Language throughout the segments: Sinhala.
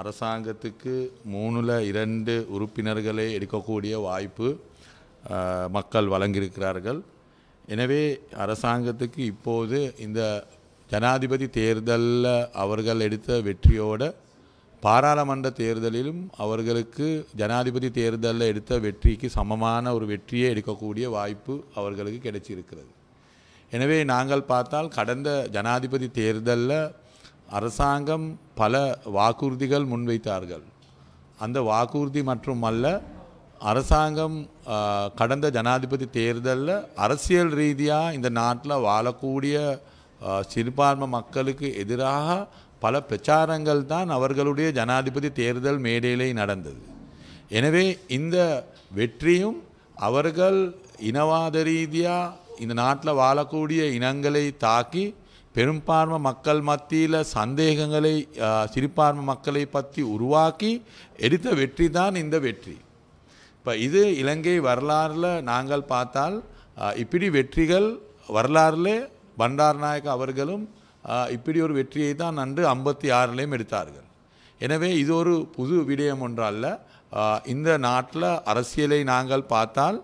அரசாங்கத்துக்கு மூணில் இரண்டு உறுப்பினர்களை எடுக்கக்கூடிய வாய்ப்பு மக்கள் வழங்கியிருக்கிறார்கள் எனவே அரசாங்கத்துக்கு இப்போது இந்த ஜனாதிபதி தேர்தலில் அவர்கள் எடுத்த வெற்றியோட பாராளுமன்ற தேர்தலிலும் அவர்களுக்கு ஜனாதிபதி தேர்தலில் எடுத்த வெற்றிக்கு சமமான ஒரு வெற்றியை எடுக்கக்கூடிய வாய்ப்பு அவர்களுக்கு கிடைச்சிருக்கிறது எனவே நாங்கள் பார்த்தால் கடந்த ஜனாதிபதி தேர்தலில் அரசாங்கம் பல வாக்குறுதிகள் முன்வைத்தார்கள் அந்த வாக்குறுதி மற்றும் அல்ல அரசாங்கம் கடந்த ஜனாதிபதி தேர்தலில் அரசியல் ரீதியாக இந்த நாட்டில் வாழக்கூடிய சிறுபான்மை மக்களுக்கு எதிராக பல பிரச்சாரங்கள் தான் அவர்களுடைய ஜனாதிபதி தேர்தல் மேடையிலே நடந்தது எனவே இந்த வெற்றியும் அவர்கள் இனவாத ரீதியாக இந்த நாட்டில் வாழக்கூடிய இனங்களை தாக்கி பெரும்பான்மை மக்கள் மத்தியில் சந்தேகங்களை சிறுபான்மை மக்களை பற்றி உருவாக்கி எடுத்த வெற்றி தான் இந்த வெற்றி இப்போ இது இலங்கை வரலாறில் நாங்கள் பார்த்தால் இப்படி வெற்றிகள் வரலாறில் நாயக் அவர்களும் இப்படி ஒரு வெற்றியை தான் அன்று ஐம்பத்தி ஆறுலேயும் எடுத்தார்கள் எனவே இது ஒரு புது விடயம் ஒன்றல்ல இந்த நாட்டில் அரசியலை நாங்கள் பார்த்தால்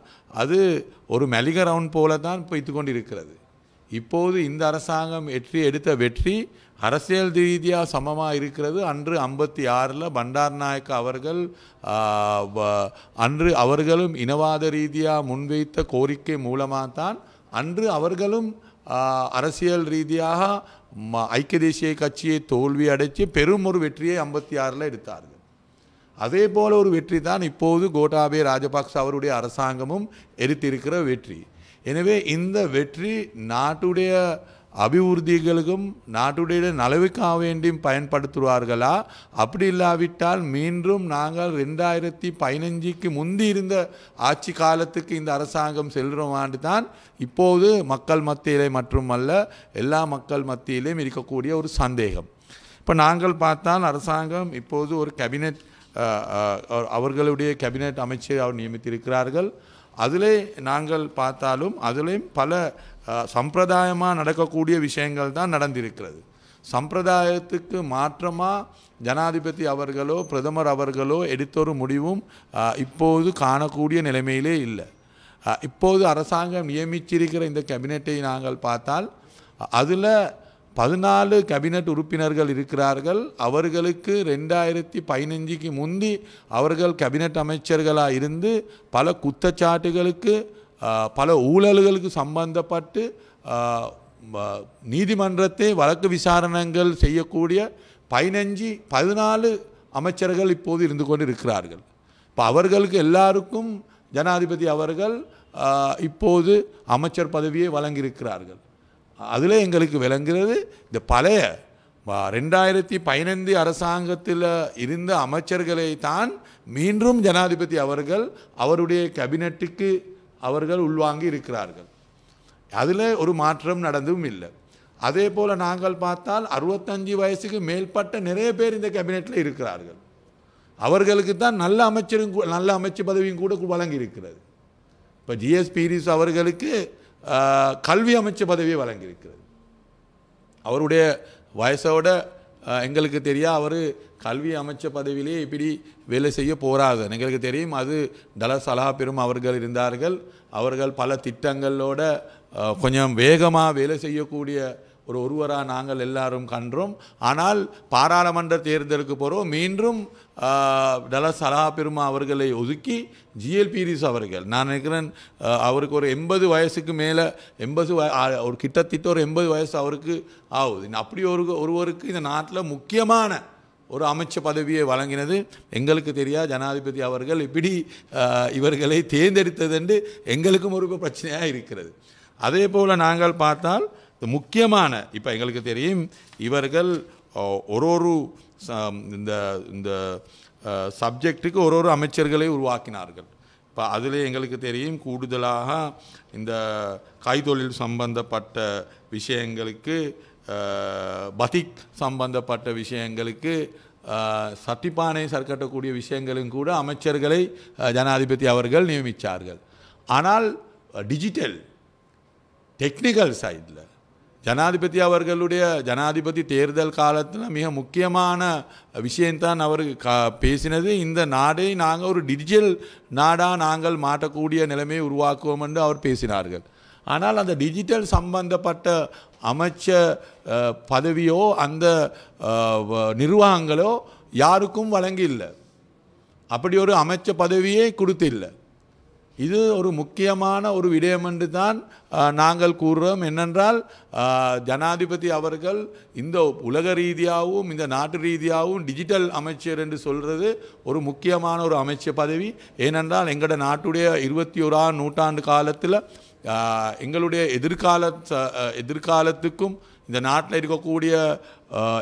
அது ஒரு மளிகை ரவுண்ட் போல தான் போய்த்து கொண்டு இருக்கிறது இப்போது இந்த அரசாங்கம் வெற்றி எடுத்த வெற்றி அரசியல் ரீதியாக சமமாக இருக்கிறது அன்று ஐம்பத்தி ஆறில் பண்டார் நாயக் அவர்கள் அன்று அவர்களும் இனவாத ரீதியாக முன்வைத்த கோரிக்கை மூலமாக தான் அன்று அவர்களும் அரசியல் ரீதியாக ஐக்கிய தேசிய கட்சியை தோல்வி அடைத்து பெரும் ஒரு வெற்றியை ஐம்பத்தி ஆறில் எடுத்தார்கள் அதே போல் ஒரு வெற்றி தான் இப்போது கோட்டாபே ராஜபக்ச அவருடைய அரசாங்கமும் எடுத்திருக்கிற வெற்றி எனவே இந்த வெற்றி நாட்டுடைய அபிவிருத்திகளுக்கும் நாட்டுடைய நலவுக்காக வேண்டியும் பயன்படுத்துவார்களா அப்படி இல்லாவிட்டால் மீண்டும் நாங்கள் ரெண்டாயிரத்தி பதினஞ்சுக்கு முந்தி இருந்த ஆட்சி காலத்துக்கு இந்த அரசாங்கம் செல்கிறோமாண்டு தான் இப்போது மக்கள் மத்தியிலே மட்டுமல்ல எல்லா மக்கள் மத்தியிலையும் இருக்கக்கூடிய ஒரு சந்தேகம் இப்போ நாங்கள் பார்த்தால் அரசாங்கம் இப்போது ஒரு கேபினெட் அவர்களுடைய கேபினெட் அமைச்சர் அவர் நியமித்திருக்கிறார்கள் அதிலே நாங்கள் பார்த்தாலும் அதிலேயும் பல சம்பிரதாயமாக நடக்கக்கூடிய விஷயங்கள் தான் நடந்திருக்கிறது சம்பிரதாயத்துக்கு மாற்றமாக ஜனாதிபதி அவர்களோ பிரதமர் அவர்களோ எடுத்தொரு முடிவும் இப்போது காணக்கூடிய நிலைமையிலே இல்லை இப்போது அரசாங்கம் நியமிச்சிருக்கிற இந்த கேபினெட்டை நாங்கள் பார்த்தால் அதில் பதினாலு கேபினட் உறுப்பினர்கள் இருக்கிறார்கள் அவர்களுக்கு ரெண்டாயிரத்தி பதினஞ்சுக்கு முந்தி அவர்கள் கேபினட் அமைச்சர்களாக இருந்து பல குத்தச்சாட்டுகளுக்கு பல ஊழல்களுக்கு சம்பந்தப்பட்டு நீதிமன்றத்தை வழக்கு விசாரணைகள் செய்யக்கூடிய பதினஞ்சு பதினாலு அமைச்சர்கள் இப்போது இருந்து கொண்டு இருக்கிறார்கள் இப்போ அவர்களுக்கு எல்லாருக்கும் ஜனாதிபதி அவர்கள் இப்போது அமைச்சர் பதவியை வழங்கியிருக்கிறார்கள் அதில் எங்களுக்கு விளங்குகிறது இந்த பழைய ரெண்டாயிரத்தி பதினைந்து அரசாங்கத்தில் இருந்த அமைச்சர்களை தான் மீண்டும் ஜனாதிபதி அவர்கள் அவருடைய கேபினட்டுக்கு அவர்கள் உள்வாங்கி இருக்கிறார்கள் அதில் ஒரு மாற்றம் நடந்தும் இல்லை அதே போல் நாங்கள் பார்த்தால் அறுபத்தஞ்சு வயசுக்கு மேற்பட்ட நிறைய பேர் இந்த கேபினெட்டில் இருக்கிறார்கள் அவர்களுக்கு தான் நல்ல அமைச்சரும் நல்ல அமைச்சர் பதவியும் கூட வழங்கி இருக்கிறது இப்போ ஜிஎஸ் பீரிஸ் அவர்களுக்கு கல்வி அமைச்சர் பதவியை வழங்கியிருக்கிறது அவருடைய வயசோட எங்களுக்கு தெரியா அவர் கல்வி அமைச்சர் பதவியிலே இப்படி வேலை செய்ய போகாது எங்களுக்கு தெரியும் அது தல சலா பெரும் அவர்கள் இருந்தார்கள் அவர்கள் பல திட்டங்களோட கொஞ்சம் வேகமாக வேலை செய்யக்கூடிய ஒரு ஒருவராக நாங்கள் எல்லாரும் கன்றோம் ஆனால் பாராளுமன்ற தேர்தலுக்கு போகிறோம் மீண்டும் டலா சலா பெருமா அவர்களை ஒதுக்கி ஜிஎல் பீரிஸ் அவர்கள் நான் நினைக்கிறேன் அவருக்கு ஒரு எண்பது வயசுக்கு மேலே எண்பது ஒரு கிட்டத்தட்ட ஒரு எண்பது வயசு அவருக்கு ஆகுது அப்படி ஒரு ஒருவருக்கு இந்த நாட்டில் முக்கியமான ஒரு அமைச்சர் பதவியை வழங்கினது எங்களுக்கு தெரியா ஜனாதிபதி அவர்கள் இப்படி இவர்களை தேர்ந்தெடுத்தது என்று எங்களுக்கும் ஒரு பிரச்சனையாக இருக்கிறது அதே போல் நாங்கள் பார்த்தால் முக்கியமான இப்போ எங்களுக்கு தெரியும் இவர்கள் ஒரு ஒரு இந்த இந்த சப்ஜெக்டுக்கு ஒரு ஒரு அமைச்சர்களை உருவாக்கினார்கள் இப்போ அதில் எங்களுக்கு தெரியும் கூடுதலாக இந்த கைத்தொழில் சம்பந்தப்பட்ட விஷயங்களுக்கு பதிக் சம்பந்தப்பட்ட விஷயங்களுக்கு சட்டிப்பானை சர்க்கட்டக்கூடிய விஷயங்களும் கூட அமைச்சர்களை ஜனாதிபதி அவர்கள் நியமித்தார்கள் ஆனால் டிஜிட்டல் டெக்னிக்கல் சைடில் ஜனாதிபதி அவர்களுடைய ஜனாதிபதி தேர்தல் காலத்தில் மிக முக்கியமான விஷயம்தான் அவர் கா பேசினது இந்த நாடை நாங்கள் ஒரு டிஜிட்டல் நாடாக நாங்கள் மாற்றக்கூடிய நிலைமையை உருவாக்குவோம் என்று அவர் பேசினார்கள் ஆனால் அந்த டிஜிட்டல் சம்பந்தப்பட்ட அமைச்ச பதவியோ அந்த நிர்வாகங்களோ யாருக்கும் வழங்கில்லை அப்படி ஒரு அமைச்ச பதவியே கொடுத்தில்லை இது ஒரு முக்கியமான ஒரு விடயம் என்று தான் நாங்கள் கூறுகிறோம் என்னென்றால் ஜனாதிபதி அவர்கள் இந்த உலக ரீதியாகவும் இந்த நாட்டு ரீதியாகவும் டிஜிட்டல் அமைச்சர் என்று சொல்கிறது ஒரு முக்கியமான ஒரு அமைச்சர் பதவி ஏனென்றால் எங்களோட நாட்டுடைய இருபத்தி ஓராம் நூற்றாண்டு காலத்தில் எங்களுடைய எதிர்கால எதிர்காலத்துக்கும் இந்த நாட்டில் இருக்கக்கூடிய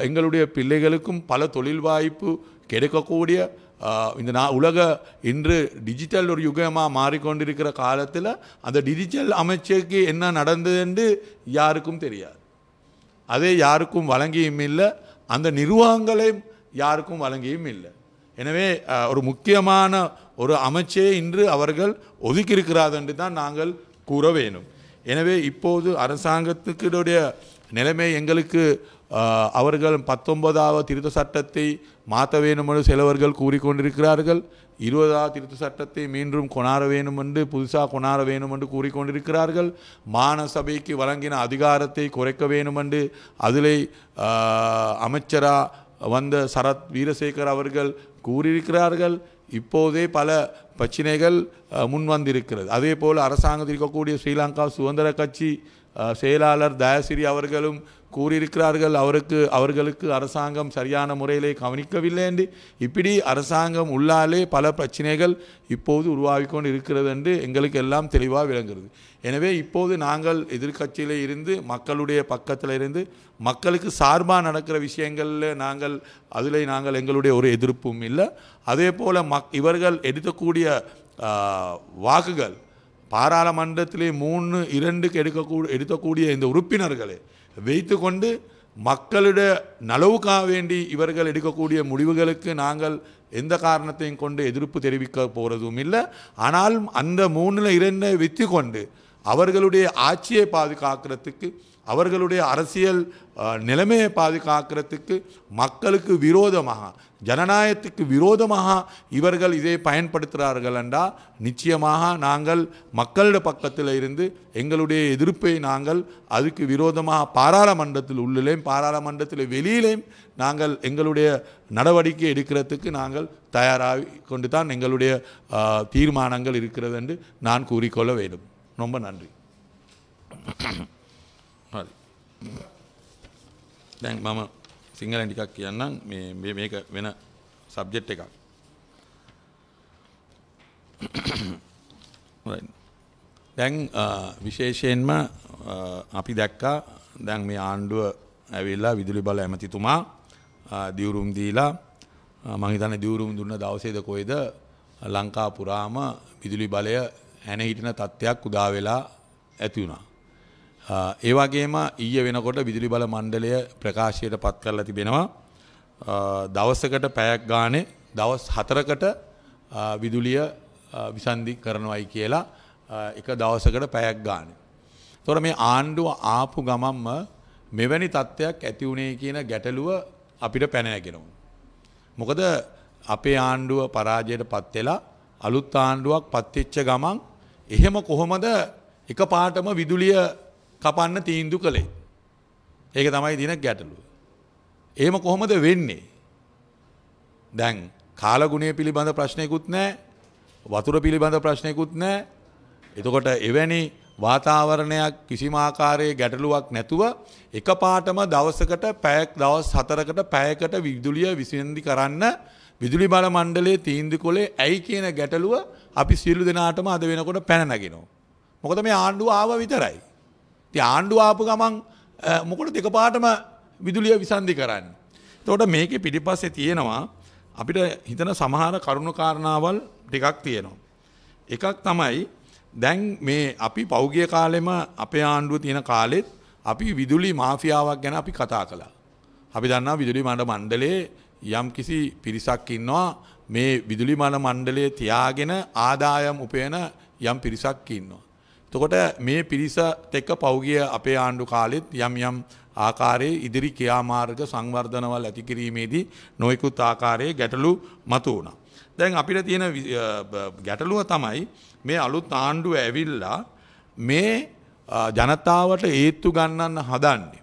எங்களுடைய பிள்ளைகளுக்கும் பல தொழில் வாய்ப்பு கிடைக்கக்கூடிய இந்த நான் உலக இன்று டிஜிட்டல் ஒரு யுகமாக மாறிக்கொண்டிருக்கிற காலத்தில் அந்த டிஜிட்டல் அமைச்சருக்கு என்ன என்று யாருக்கும் தெரியாது அதே யாருக்கும் வழங்கியும் இல்லை அந்த நிர்வாகங்களையும் யாருக்கும் வழங்கியும் இல்லை எனவே ஒரு முக்கியமான ஒரு அமைச்சே இன்று அவர்கள் ஒதுக்கியிருக்கிறார் என்று தான் நாங்கள் கூற வேணும் எனவே இப்போது அரசாங்கத்துக்கிடைய நிலைமை எங்களுக்கு அவர்கள் பத்தொன்பதாவது திருத்த சட்டத்தை மாற்ற வேணுமென்று சிலவர்கள் கூறிக்கொண்டிருக்கிறார்கள் இருபதாவது திருத்த சட்டத்தை மீண்டும் கொணார வேணுமென்று புதுசாக கொணார வேணுமென்று கூறிக்கொண்டிருக்கிறார்கள் மாண சபைக்கு வழங்கின அதிகாரத்தை குறைக்க வேணுமென்று அதிலே அமைச்சராக வந்த சரத் வீரசேகர் அவர்கள் கூறியிருக்கிறார்கள் இப்போதே பல பிரச்சனைகள் முன் வந்திருக்கிறது அதே போல் அரசாங்கத்தில் இருக்கக்கூடிய ஸ்ரீலங்கா சுதந்திர கட்சி செயலாளர் தயாசிரி அவர்களும் கூறியிருக்கிறார்கள் அவருக்கு அவர்களுக்கு அரசாங்கம் சரியான முறையிலே கவனிக்கவில்லை என்று இப்படி அரசாங்கம் உள்ளாலே பல பிரச்சனைகள் இப்போது உருவாகிக்கொண்டு இருக்கிறது என்று எங்களுக்கு எல்லாம் தெளிவாக விளங்குகிறது எனவே இப்போது நாங்கள் எதிர்கட்சியிலே இருந்து மக்களுடைய பக்கத்தில் இருந்து மக்களுக்கு சார்பாக நடக்கிற விஷயங்களில் நாங்கள் அதில் நாங்கள் எங்களுடைய ஒரு எதிர்ப்பும் இல்லை அதே போல் மக் இவர்கள் எடுக்கக்கூடிய வாக்குகள் பாராளுமன்றத்திலே மூணு இரண்டுக்கு எடுக்கக்கூ எடுக்கக்கூடிய இந்த உறுப்பினர்களே வைத்துக்கொண்டு மக்களுடைய நலவுக்காக வேண்டி இவர்கள் எடுக்கக்கூடிய முடிவுகளுக்கு நாங்கள் எந்த காரணத்தையும் கொண்டு எதிர்ப்பு தெரிவிக்க போகிறதும் இல்லை ஆனால் அந்த மூணில் இரண்டை விற்று கொண்டு அவர்களுடைய ஆட்சியை பாதுகாக்கிறதுக்கு அவர்களுடைய அரசியல் நிலைமையை பாதுகாக்கிறதுக்கு மக்களுக்கு விரோதமாக ஜனநாயகத்துக்கு விரோதமாக இவர்கள் இதை பயன்படுத்துகிறார்கள் என்றால் நிச்சயமாக நாங்கள் மக்களிட பக்கத்தில் இருந்து எங்களுடைய எதிர்ப்பை நாங்கள் அதுக்கு விரோதமாக பாராளுமன்றத்தில் உள்ளிலேயும் பாராளுமன்றத்தில் வெளியிலேயும் நாங்கள் எங்களுடைய நடவடிக்கை எடுக்கிறதுக்கு நாங்கள் தயாராக கொண்டு தான் எங்களுடைய தீர்மானங்கள் இருக்கிறது என்று நான் கூறிக்கொள்ள வேண்டும் ரொம்ப நன்றி දැන් මම සිංහලෙන් ටිකක් කියන්නම් මේ මේක වෙන සබ්ජෙක්ට් එකක්. දැන් විශේෂයෙන්ම අපි දැක්කා දැන් මේ ආණ්ඩුව ඇවිල්ලා විදුලි බල ඇමතිතුමා දියුරුම් දීලා මං හිතන්නේ දියුරුම් දුන්න දවසේද කොයිද ලංකා පුරාම විදුලි බලය ඇන හිටින තත්ත්වයක් උදා වෙලා ඇති වුණා. ඒවගේම ඊය වෙනකොට විදුලි බල මණ්ඩලය ප්‍රකාශයට පත් කරලා තිබෙනවා. දවස්සකට පැයක් ගානේ දවස් හතරකට විදුලිය විසන්ධි කරනවයි කියලා එක දවසකට පැයක් ගාන. තොර මේ ආණ්ඩුව ආපු ගමම්ම මෙවැනි තත්ත්වයක් ඇති වුණේ කියන ගැටලුව අපිට පැනැගෙනවා. මොකද අපේ ආණ්ඩුව පරාජයට පත්වෙලා අලුත් ආණ්ඩුවක් පත්තිච්ච ගමන් එහෙම කොහොමද එක පාටම විදුලිය කපන්න තීන්දු කළේ. ඒක තමයි දින ගැටලුව. ඒම කොහොමද වෙන්නේ. දැන් කාලගුණේ පිළිබඳ ප්‍රශ්නයකුත් නෑ වතුර පිළිබඳ ප්‍රශ්නයකුත් නෑ එතකොට එවැනි වාතාවරණයක් කිසිමාකාරයේ ගැටලුවක් නැතුව එක පාටම දවසකට පැයක් දවස් හතරකට පැයකට විදුලිය විසිනදි කරන්න විදුලි බල මණ්ඩලේ තීන්දු කොලේ ඇයි කියන ගැටලුව අපි සියලු දෙනාටම අද වෙනකොට පැනනගෙනවා. මොකද මේ ආණ්ඩුව ආව විතරයි. ති ආණ්ඩුවාපු ගමන් මොකොට දෙකපාටම විදුලිය විසන්ධි කරන්න. තෝට මේක පිටිපස්සේ තියෙනවා අපිට හිතන සමහර කරුණු කාරණාවල් ටිකක් තියෙනවා. එකක් තමයි දැන් මේ අපි පෞගිය කාලෙම අපේ ආණ්ඩුව තියෙන කාලෙත් අපි විදුලි මාෆියාවක් ගැන අපි කතා කළා. අපි දන්නා විදුලි මඩ මණ්ඩලේ යම් කිසි පිරිසක් ඉන්නවා මේ විදුලි මන මණ්ඩලේ තියාගෙන ආදායම් උපයන යම් පිරිසක් ඉන්නවා. තකොට මේ පිරිසත් එක්ක පෞගිය අපේ ආණ්ඩු කාලෙත් යම් යම් ආකාරයේ ඉදිරි ක්‍රියාමාර්ග සංවර්ධනවල් ඇති කිරීමේදී නොයෙකුත් ආකාරයේ ගැටලු මතු වුණා. දැන් අපිට තියෙන ගැටලුව තමයි මේ අලුත් ආණ්ඩුව ඇවිල්ලා මේ ජනතාවට ඒත්තු ගන්නන්න හදන්නේ.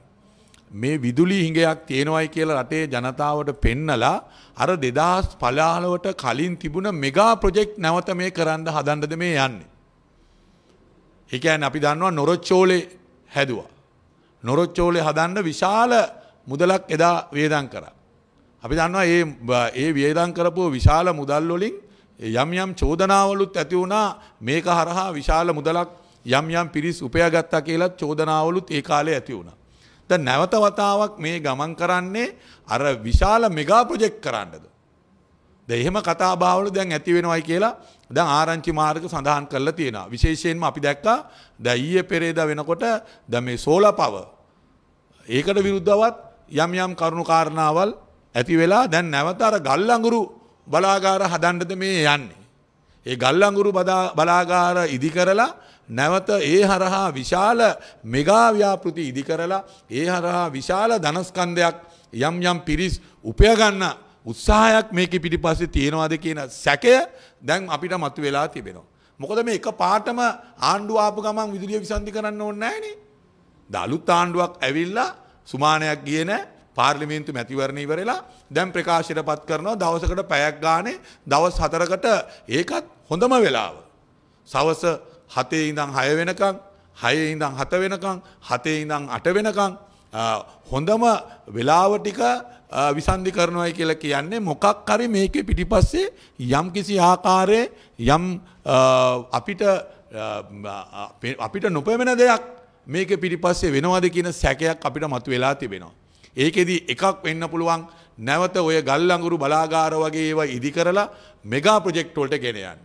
මේ විදුලි හිඟයක් තියෙනවයි කියලා රටේ ජනතාවට පෙන්නලා අර දෙදහස් පලාලවට කලින් තිබුණ මෙගා ප්‍රොජෙක්් නැවත මේ කරන්න හදන්නද මේ යන්නේ. එකන් අපි දන්නවා නොරොච්චෝලේ හැදවා. නොරොච්චෝලේ හදන්න විශාල මුදලක් එදා වේදන් කර. අපි දන්නවා ඒ ඒ වේදන් කරපු විශාල මුදල්ලොලින් යම් යම් චෝදනාවලුත් ඇති වුණා මේක හරහා විශාල මුදලක් යම් යම් පිරිස් උපයගත්තා කියලත් චෝදනාවලුත් ඒ කාලේ ඇති වුණා. ද නැවත වතාවක් මේ ගමන් කරන්නේ අර විශාල මෙගා ප්‍රොජෙක්් කරන්නද. ද එහෙම කතාභාවල දැන් ඇති වෙනවයි කියලා දැන් ආරංචි මාර්ග සඳහන් කරලා තියෙනවා. විශේෂයෙන්ම අපි දැක්කා දැන් ඊයේ පෙරේදා වෙනකොට දැන් මේ සෝලා පව ඒකට විරුද්ධවත් යම් යම් කරුණු කාරණාවල් ඇති වෙලා දැන් නැවත අර ගල් අඟුරු බලාගාර හදන්නද මේ යන්නේ. ඒ ගල් අඟුරු බලාගාර ඉදි කරලා නැවත ඒ හරහා විශාල මෙගා ව්‍යාපෘති ඉදි කරලා ඒ හරහා විශාල ධනස්කන්ධයක් යම් යම් පිරිස් උපයගන්න උත්සාහයක් මේක පිටිපස්සේ තියෙනවාද කියන සැකය දැන් අපිට මතු වෙලා තිබෙනවා. මොකද මේ එක පාටම ආණ්ඩුව ආපු ගමන් විදුලිය විසන්ධි කරන්න ඕනේ නැහනේ. දලුත් ආණ්ඩුවක් ඇවිල්ලා සුමානයක් ගියේ නැහැ. පාර්ලිමේන්තු මැතිවරණ ඉවරලා දැන් ප්‍රකාශයට පත් කරනවා දවසකට පැයක් ගානේ දවස් හතරකට ඒකත් හොඳම වෙලාව. සවස හතේ ඉඳන් හය වෙනකං හයේ ඉඳන් හත වෙනකං හතේ ඉඳන් අට වෙනකං හොඳම වෙලාව ටික විසන්ධි කරනවයි කියලා කියන්නේ මොකක් හරි මේකේ පිටිපස්සේ යම් කිසි ආකාරයේ යම් අපිට අපිට නොපැමෙන දෙයක් මේක පිටිපස්සේ වෙනවද කියන සැකයක් අපිට මතු වෙලා තිබෙනවා. ඒකෙදි එකක් වෙන්න පුළුවන් නැවත ඔය ගල්ලඟුරු බලාගාර වගේ ඒවා ඉදි කරලා මෙගා ප්‍රජෙක්ට් වලට ගෙන යන්න.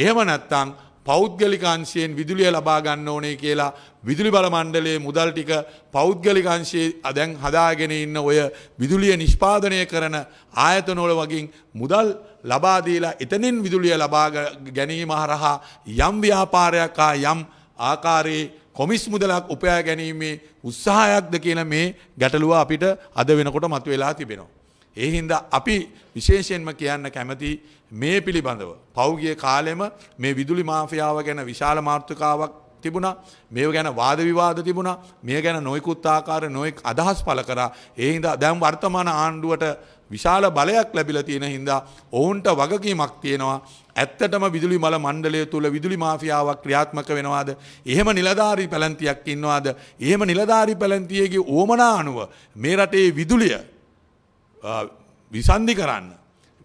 එහෙම නැත්නම් පෞද්ගලිකංශයෙන් විදුලිය ලබා ගන්න ඕනේ කියලා විදුලි බල මණ්ඩලයේ මුදල් ටික පෞද්ගලිකංශයේ දැන් හදාගෙන ඉන්න ඔය විදුලිය නිෂ්පාදනය කරන ආයතනවල වගින් මුදල් ලබා දීලා එතනින් විදුලිය ලබා ගැනීම හරහා යම් ව්‍යාපාරයක් ආ යම් ආකාරයේ කොමිස් මුදලක් උපයා ගැනීමේ උත්සාහයක්ද කියන මේ ගැටලුව අපිට අද වෙනකොට මතුවෙලා තිබෙනවා ඒ හින්දා අපි විශේෂයෙන්ම කියන්න කැමති මේ පිළිබඳව. පෞගිය කාලෙම මේ විදුලි මාෆියාව ගැන විශාල මාර්ථකාවක් තිබුණා මේ ගැන වාද විවාද තිබුණා මේ ගැන නොයකුත් ආකාර නොයෙක් අදහස් පල කරා ඒ හින්දා දැම් වර්තමාන ආණ්ඩුවට විශාල බලයක් ලැබිල තියෙන හින්දා ඔවුන්ට වගකීමක් තියෙනවා ඇත්තටම විදුලි මල මණ්ඩලය තුළ විදුලි මාෆියාවක් ක්‍රියාත්මක වෙනවාද එහෙම නිලධාරී පැලන්තියක් ඉන්නවාද එහෙම නිලධාරී පැලන්තියගේ ඕමනා අනුව මේ රටේ විදුලිය විසන්ධි කරන්න.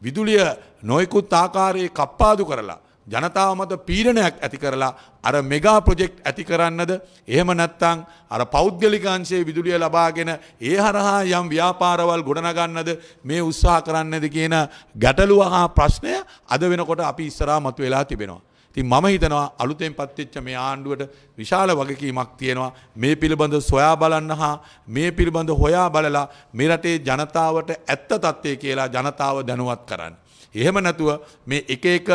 විදුලිය නොයකුත් ආකාරයේ කප්පාදු කරලා. ජනතාව මත පීඩනයක් ඇති කරලා අර මෙගා ප්‍රොජෙක්් ඇති කරන්නද එහෙම නැත්තං අර පෞද්ගලිකාංශයේ විදුලිය ලබාගෙන ඒ හරහා යම් ව්‍යාපාරවල් ගොඩනගන්නද මේ උත්සාහ කරන්නද කියන ගැටලුව හා ප්‍රශ්නය අද වෙනකොට අපි ඉස්සරා මතු වෙලා තිබෙනවා. ති මම හිතනවා අලුතෙන් පත්වෙච්ච මේ ආණ්ඩුවට විශාල වගකීමක් තියෙනවා මේ පිළිබඳ සොයා බලන්න හා මේ පිළිබඳ හොයා බලලා මෙරටේ ජනතාවට ඇත්ත තත්ත්වය කියලා ජනතාව දැනුවත් කරන්න. එහෙම නැතුව මේ එක එක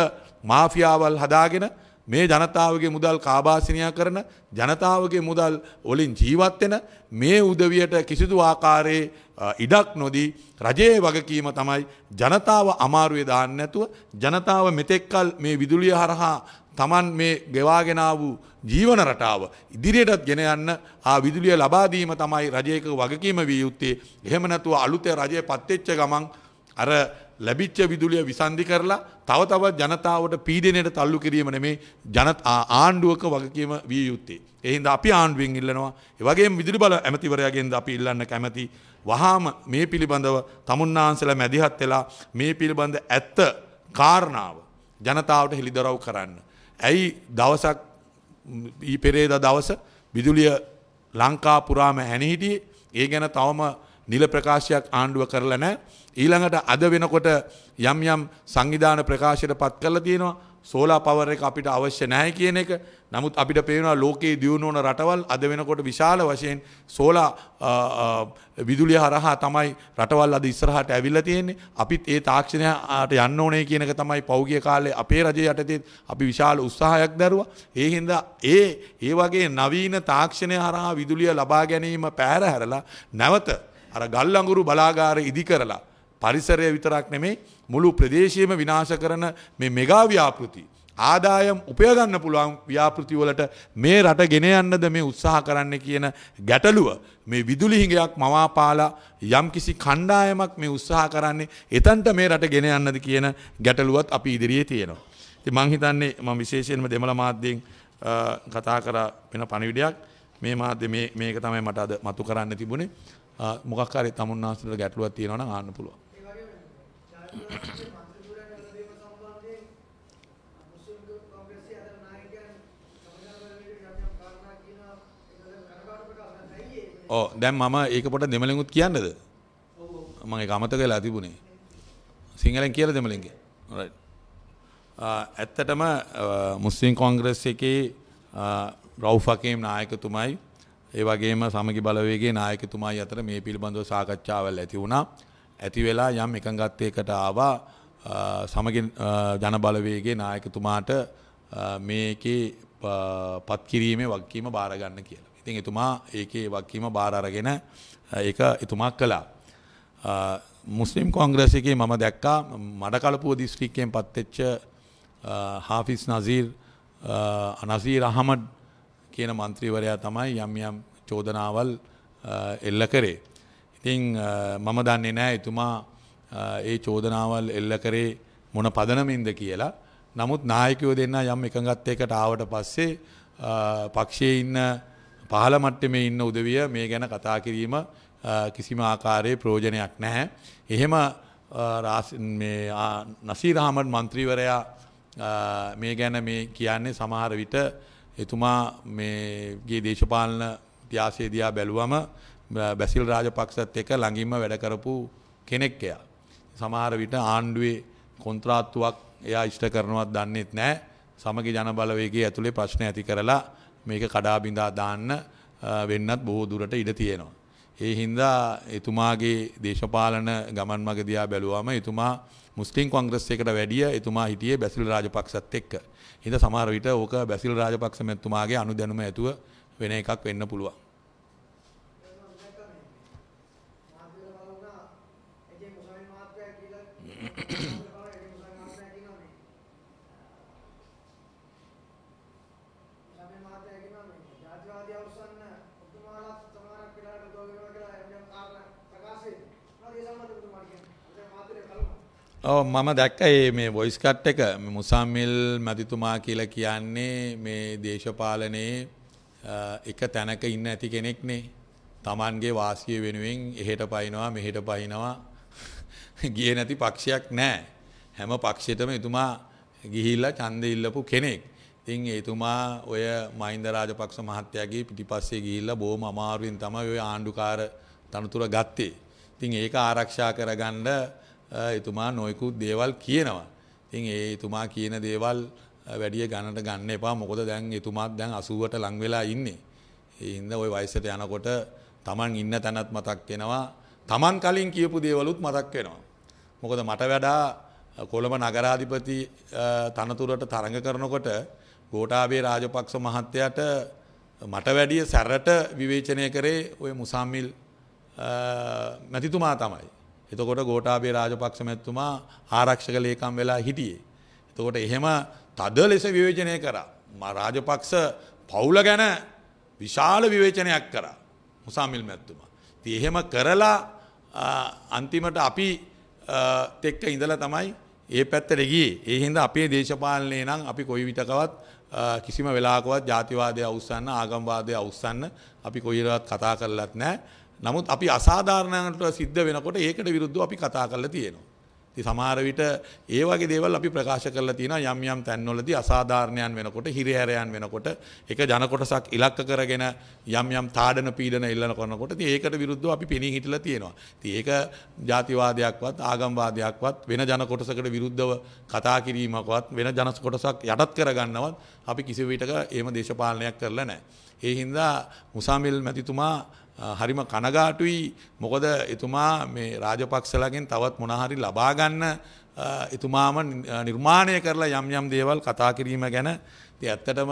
මාෆියාවල් හදාගෙන මේ ජනතාවගේ මුදල් කාබාසිනයා කරන ජනතාවගේ මුදල් ඔලින් ජීවත්වෙන මේ උදවියට කිසිදු ආකාරයේ ඉඩක් නොදී රජයේ වගකීම තමයි ජනතාව අමාරුවේ දාන්න නැතුව ජනතාව මෙතෙක්කල් මේ විදුලිය හරහා තමන් මේ ගෙවාගෙන වූ ජීවන රටාව ඉදිරියටත් ගෙන යන්න ආ විදුලිය ලබා දීම තමයි රජයක වගකීම විය යුත්තේ එහෙම නැතුව අලුතේ රජය පත්වෙච්ච ගමන් අර ලැබිච්ච විදුලිය විසන්ධි කරලා තව තවත් ජනතාවට පීඩනයට තල්ලු කිරීම නෙමේ ජනත ආණ්ඩුවක වගකීම විය යුත්තේ. එහින්ද අපි ආණ්ඩුවෙන් ඉල්ලනවා. ඒවගේ විදුලි බල ඇමතිවරයාගෙන්ද අපි ඉල්ලන්න කැමති. වහාම මේ පිළිබඳව තමුන්නාන්සල මැදිහත් වෙලා මේ පිළිබඳ ඇත්ත කාරණාව ජනතාවට හෙළිදරව් කරන්න. ඇයි දවසක් පෙරේද දවස විදුලිය ලංකා පුරාම හැනිහිටියේ ඒ ගැන තවම නිල ප්‍රකාශයක් ආණ්ඩුව කරලා නෑ ඊළඟට අද වෙනකොට යම් යම් සංවිධාන ප්‍රකාශයට පත් කරලා තියෙනවා සෝලා පවර එක අපිට අවශ්‍ය නැහැ කියන එක. නමුත් අපිට පේනවා ලෝකයේ දියුණු වන රටවල් අද වෙනකොට විශාල වශයෙන් සෝලා විදුලිය හරහා තමයි රටවල් අද ඉස්සරහට ඇවිල්ලා තියෙන්නේ. අපිත් ඒ තාක්ෂණයට යන්න ඕනේ කියන එක තමයි පෞගිය කාලේ අපේ රජය යටතේ අපි විශාල උත්සාහයක් දැරුවා. ඒ හින්දා ඒ ඒ වගේ නවීන තාක්ෂණය හරහා විදුලිය ලබා ගැනීම පැහැර හැරලා නැවත අර ගල් අඟුරු බලාගාර ඉදි කරලා පරිසරය විතරක් නෙමේ මුළු ප්‍රදේශයම විනාශ කරන මේ මෙගා ව්‍යාපෘති ආදායම් උපයගන්න පුළුවන් ව්‍යාපෘති වලට මේ රට ගෙන යන්නද මේ උත්සාහ කරන්න කියන ගැටලුව මේ විදුලි හිඟයක් මවාපාලා යම්කිසි කණ්ඩායමක් මේ උත්සාහ කරන්නේ එතන්ට මේ රට ගෙන යන්නද කියන ගැටලුවත් අපි ඉදිරියේ තියෙනවා. ඉතින් මං හිතන්නේ මම විශේෂයෙන්ම දෙමළ මාධ්‍යෙන් කතා කර වෙන පණිවිඩයක් මේ මාධ්‍ය මේක තමයි මට අද මතු කරන්න තිබුණේ මොකක් හරි තමුන්නාසනට ගැටලුවක් තියෙනවා නම් ආන්න පුළුවන්. ඕ දැන් මම ඒක පොට දෙමළෙන්ුත් කියන්නද මම ඒක අමතක වෙලා තිබුණේ සිංහලෙන් කියලා දෙමළෙන් කිය රයිට් ඇත්තටම මුස්ලිම් කොංග්‍රස් එකේ රවුෆ් හකීම් නායකතුමයි ඒ වගේම සමගි බලවේගයේ නායකතුමයි අතර මේ පිළිබඳව සාකච්ඡාවල් ඇති වුණා ඇති වෙලා යම් එකඟත්වයකට ආවා සමගින් ජනබලවේගේ නායකතුමාට මේකේ පත්කිරීමේ වක්කීම බාරගන්න කියලා. ඉතින් එතුමා ඒකේ වක්කීම බාරගෙන ඒක එතුමාක් කළා. මුස්ලිම් කොංග්‍රස් එකේ මම දැක්කා මඩකලපුව දිස්ත්‍රික්කයෙන් පත්වෙච්ච හාෆිස් නසීර් අනසීර් අහමඩ් කියන මන්ත්‍රීවරයා තමයි යම් යම් චෝදනාවල් එල්ල කරේ. ඉතිං මම දන්නේ නෑ එතුමා ඒ චෝදනාවල් එල්ල කරේ මොන පදනමින්ද කියලා. නමුත් නායකයෝ දෙන්න යම් එකඟත්තයකට ආවට පස්සේ පක්ෂයේ ඉන්න පහළ මට්ටමේ ඉන්න උදවිය මේ ගැන කතා කිරීම කිසිම ආකාරයේ ප්‍රෝජනයක් නැහැ. එහෙම නසීරහමට මන්ත්‍රීවරයා මේ ගැන මේ කියන්නේ සමහර විට එතුමා ගේ දේශපාලන ත්‍යාසේදයා බැලුවම බැසිල් රාජපක්ෂත් එක ළඟින්ම වැඩකරපු කෙනෙක් එයා. සමහර විට ආණ්ඩුවේ කොන්ත්‍රාත්තුවක් එයා ඉෂ්ට කරනවත් දන්නෙත් නෑ සමග ජනබලවේගේ ඇතුළේ ප්‍රශ්න ඇති කරලා මේක කඩාබිඳා දාන්න වෙන්නත් බොහෝ දුරට ඉඩ තියෙනවා. ඒ හින්දා එතුමාගේ දේශපාලන ගමන් මග දියා බැලුවම එතුමා මුස්ලිම් කොංග්‍රස් එකට වැඩිය එතුමා හිටියේ බැසිල් රාජපක්ෂත් එක්ක. හින්දා සමහර විට ඕක බැසිල් රාජපක්ෂ මැතිතුමාගේ අනුදැනුම ඇතුව වෙන එකක් වෙන්න පුළුවන්. ඔව් මම දැක්ක මේ වොයිස් කට් එක මුසාමිල් මැතිතුමා කියලා කියන්නේ මේ දේශපාලනයේ එක තැනක ඉන්න ඇති කෙනෙක්නේ. Tamanගේ වාසිය වෙනුවෙන් එහෙට පයින්නවා මෙහෙට පයින්නවා ගියේ නැති පක්ෂයක් නැහැ. හැම පක්ෂයකම එතුමා ගිහිල්ලා ඡන්දෙ ඉල්ලපු කෙනෙක්. ඉතින් එතුමා ඔය මහින්ද රාජපක්ෂ මහත්තයාගේ පිටිපස්සේ ගිහිල්ලා බොහොම අමාරුවෙන් තමයි ওই ආණ්ඩුකාර තනතුර ගත්තේ. ඉතින් ඒක ආරක්ෂා කරගන්න එතුමා නොයකුත් දේවල් කියනවා. ඉතින් ඒ එතුමා කියන දේවල් වැඩිය ගණට ගන්න එපා මොකද දැන් එතුමාත් දැන් අසුවට ලංවෙලා ඉන්නේ. ඒහින්ද ඔය වයිසට යනකොට තමන් ඉන්න තැනත් මතක් වෙනවා තමන් කලින් කියපු දේවලුත් මතක් වෙනවා. මොකද මට වැඩා කොළඹ නගරාධිපති තනතුරට තරඟ කරනකොට ගෝටාබේ රාජපක්ෂ මහත්තයට මට වැඩිය සැරට විවේචනය කරේ ඔය මුසම්මිල් මැතිතුමා තමයි. එතකොට ගෝටාබේ රාජපක්ෂ මැත්තුමා ආරක්ෂක ලේකම් වෙලා හිටියේ. එතකොට එහෙම තද ලෙස විවේචනය කර. රාජපක්ෂ පවුල ගැන විශාල විවේචනයක් කර මුසාමිල් මැත්තුමා. ති එහෙම කරලා අන්තිමට අපි තෙක්ක ඉඳල තමයි ඒ පැත්තරෙගී ඒ හින්ද අපේ දේශපාලනය නම් අපි කොයි විටකවත් කිසිම වෙලාකවත් ජාතිවාදය අවස්සන්න ආගම්වාදය අවස්සන්න අපි කොයිරවත් කතා කරලත් නෑ නමුත් අපි අසාධාරණයට සිද්ධ වෙනකොට ඒකට විරුද්ධ අපි කතා කරලා තියෙනවා. ඉතින් සමහර විට ඒ වගේ දේවල් අපි ප්‍රකාශ කරලා තියෙනවා යම් යම් තැන්වලදී අසාධාරණයන් වෙනකොට හිරිහැරයන් වෙනකොට ඒක ජන කොටසක් ඉලක්ක කරගෙන යම් යම් තාඩන පීඩන ඉල්ලන කරනකොට ඉතින් ඒකට විරුද්ධව අපි පෙනී හිටලා තියෙනවා. ඉතින් ඒක ಜಾතිවාදයක්වත් ආගම්වාදයක්වත් වෙන ජන කොටසකට විරුද්ධව කතා කිරීමක්වත් වෙන ජන කොටසක් යටත් කරගන්නවත් අපි කිසි විටක එහෙම දේශපාලනයක් කරලා නැහැ. ඒ හින්දා මුසාමිල් මැතිතුමා හරිම කනගාටුයි මොකද එතුමා මේ රාජපක්ෂලගෙන් තවත් මොනහරි ලබාගන්න එතුමාම නිර්මාණය කරලා යම් යම් දේවල් කතා කිරීම ගැන ති ඇත්තටම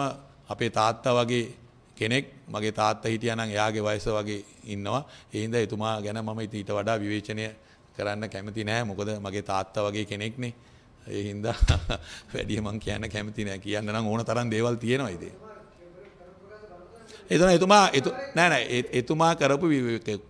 අපේ තාත්තා වගේ කෙනෙක් මගේ තාත්ත හිටියනම් එයාගේ වයස වගේ ඉන්නවා එහින්ද එතුමා ගැන මම ඉතීට වඩා විවේචනය කරන්න කැමති නෑ මොකද මගේ තාත්තා වගේ කෙනෙක්නේ එහින්ද වැඩිය මං කියන්න කැමති නෑ කියන්න නම් ඕන තරන් දේවල් තියෙනවායිදේ එතන එතුමා නෑ නෑ එතුමා කරපු